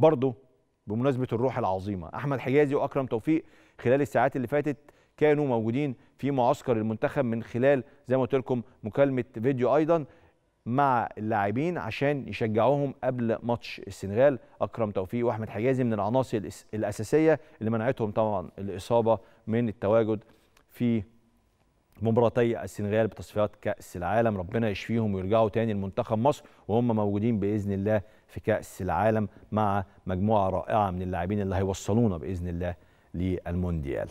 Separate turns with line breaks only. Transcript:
برضو بمناسبة الروح العظيمة أحمد حجازي وأكرم توفيق خلال الساعات اللي فاتت كانوا موجودين في معسكر المنتخب من خلال زي ما قلت لكم مكالمة فيديو أيضا مع اللاعبين عشان يشجعوهم قبل ماتش السنغال اكرم توفيق واحمد حجازي من العناصر الاساسيه اللي منعتهم طبعا الاصابه من التواجد في مباراتي السنغال بتصفيات كاس العالم ربنا يشفيهم ويرجعوا تاني لمنتخب مصر وهم موجودين باذن الله في كاس العالم مع مجموعه رائعه من اللاعبين اللي هيوصلونا باذن الله للمونديال